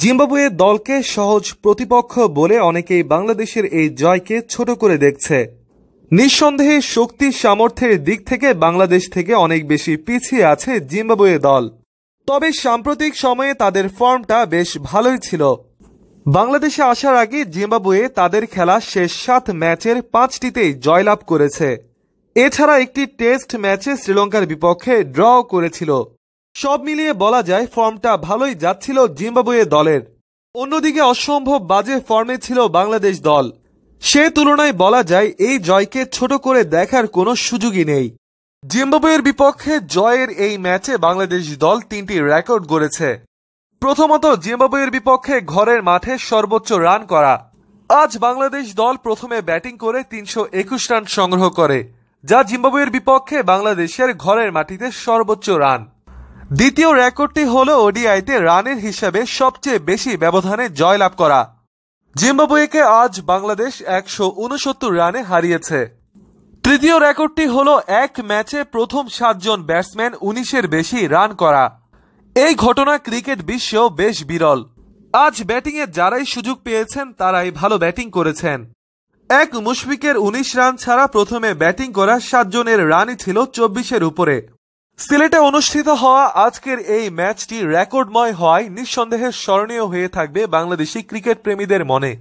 Zimbabwe দলকে সহজ প্রতিপক্ষ বলে অনেকেই বাংলাদেশের এই জয়কে ছোট করে দেখছে নিঃসন্দেহে শক্তি সামর্থ্যের দিক থেকে বাংলাদেশ থেকে অনেক বেশি পিছিয়ে আছে জিম্বাবুয়ে দল তবে সাম্প্রতিক সময়ে তাদের ফর্মটা বেশ ভালোই ছিল বাংলাদেশে আসার আগে জিম্বাবুয়ে তাদের খেলা শেষ সাত ম্যাচের পাঁচটিতেই জয়লাভ করেছে এছাড়া একটি টেস্ট ম্যাচে শ্রীলঙ্কার বিপক্ষে ড্র করেছিল সব মিলিয়ে বলা যায় ফর্মটা ভালোই যাচ্ছিল জিম্বাবুয়ে দলের অন্যদিকে অসম্ভব বাজে ফর্মে ছিল বাংলাদেশ দল সে তুলনায় বলা যায় এই জয়কে ছোট করে দেখার কোনো সুযোগই নেই জিম্বাবুয়ের বিপক্ষে জয়ের এই ম্যাচে বাংলাদেশ দল তিনটি রেকর্ড গড়েছে প্রথমত জিম্বাবুয়ের বিপক্ষে ঘরের মাঠে সর্বোচ্চ রান করা আজ বাংলাদেশ দল প্রথমে ব্যাটিং করে তিনশো একুশ রান সংগ্রহ করে যা জিম্বাবুয়ের বিপক্ষে বাংলাদেশের ঘরের মাটিতে সর্বোচ্চ রান দ্বিতীয় রেকর্ডটি হল ওডিআইতে রানের হিসাবে সবচেয়ে বেশি ব্যবধানে জয়লাভ করা জিম্বাবুয়েকে আজ বাংলাদেশ একশো উনসত্তর রানে হারিয়েছে তৃতীয় রেকর্ডটি হল এক ম্যাচে প্রথম সাতজন ব্যাটসম্যান উনিশের বেশি রান করা এই ঘটনা ক্রিকেট বিশ্বেও বেশ বিরল আজ ব্যাটিংয়ে যারাই সুযোগ পেয়েছেন তারাই ভালো ব্যাটিং করেছেন এক মুশফিকের উনিশ রান ছাড়া প্রথমে ব্যাটিং করা সাতজনের রানই ছিল চব্বিশের উপরে সিলেটে অনুষ্ঠিত হওয়া আজকের এই ম্যাচটি রেকর্ডময় হওয়ায় নিঃসন্দেহে স্মরণীয় হয়ে থাকবে বাংলাদেশি ক্রিকেট প্রেমীদের মনে